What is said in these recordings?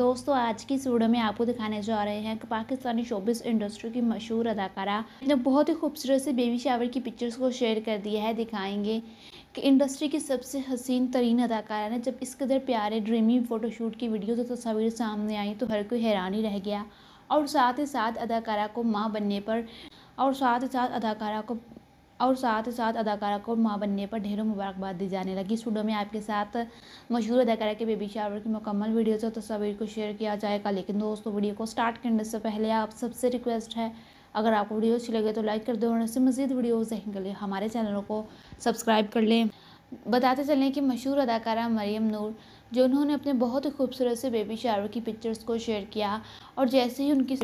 दोस्तों आज की इस वीडियो में आपको दिखाने जा रहे हैं कि पाकिस्तानी शोबिस इंडस्ट्री की मशहूर अदाकारा ने बहुत ही खूबसूरत से बेबी शावर की पिक्चर्स को शेयर कर दिया है दिखाएंगे कि इंडस्ट्री की सबसे हसीन तरीन अदाकारा ने जब इस कदर प्यारे ड्रीमी फ़ोटोशूट की वीडियोज़ तो तस्वीर सामने आई तो हर कोई हैरानी रह गया और साथ ही साथ अदाकारा को माँ बनने पर और साथ ही साथ अदाकारा को और साथ ही साथ अदाकारा को माँ बनने पर ढेरों मुबारकबाद दी जाने लगी इस वीडियो में आपके साथ मशहूर अदाकारा के बेबी शावर की मुकम्मल वीडियोज़ तो से तस्वीर को शेयर किया जाएगा लेकिन दोस्तों वीडियो को स्टार्ट करने से पहले आप सबसे रिक्वेस्ट है अगर आपको वीडियो अच्छी लगे तो लाइक कर दो और ऐसे मज़ीद वीडियोज़ देखने के लिए हमारे चैनलों को सब्सक्राइब कर लें बताते चलें कि मशहूर अदाकारा मरियम नूर जो उन्होंने अपने बहुत ही खूबसूरत से बेबी शावर की पिक्चर्स को शेयर किया और जैसे ही उनकी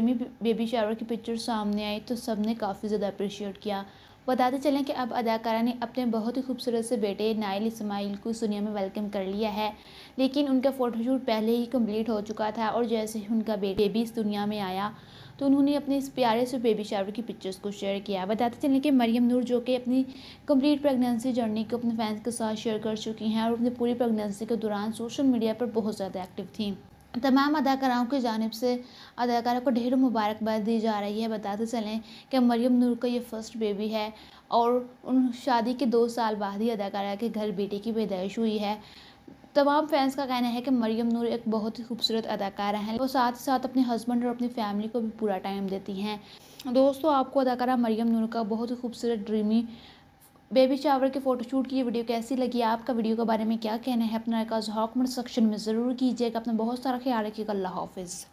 बेबी शावर की पिक्चर्स सामने आई तो सब ने काफ़ी ज़्यादा अप्रिशिएट किया बताते चलें कि अब अदाकारा ने अपने बहुत ही खूबसूरत से बेटे नाइल इसमाइल को सुनिया में वेलकम कर लिया है लेकिन उनका फ़ोटोशूट पहले ही कम्प्लीट हो चुका था और जैसे ही उनका बेबी इस दुनिया में आया तो उन्होंने अपने इस प्यारे से बेबी शावर की पिक्चर्स को शेयर किया बताते चलें कि मरियम नूर जो कि अपनी कंप्लीट प्रेगनेंसी जर्नी को अपने फैंस के साथ शेयर कर चुकी हैं और अपनी पूरी प्रेगनेंसी के दौरान सोशल मीडिया पर बहुत ज़्यादा एक्टिव थी तमाम अदाकाराओं की जानब से अदाकारा को ढेरों मुबारकबाद दी जा रही है बताते चलें कि मरियम नूर का ये फर्स्ट बेबी है और उन शादी के दो साल बाद ही अदाकारा के घर बेटे की पैदाइश हुई है तमाम फैंस का कहना है कि मरियम नूर एक बहुत ही खूबसूरत अदाकारा हैं वो साथ ही साथ अपने हस्बैंड और अपनी फैमिली को भी पूरा टाइम देती हैं दोस्तों आपको अदाकारा मरियम नूर का बहुत ही खूबसूरत ड्रीमी बेबी चावर के फ़ोटोशूट की ये वीडियो कैसी लगी आपका वीडियो के बारे में क्या कहना है अपना एकाज सेक्शन में ज़रूर कीजिएगा अपना बहुत सारा ख्याल रखिएगा अल्लाह हाफिज़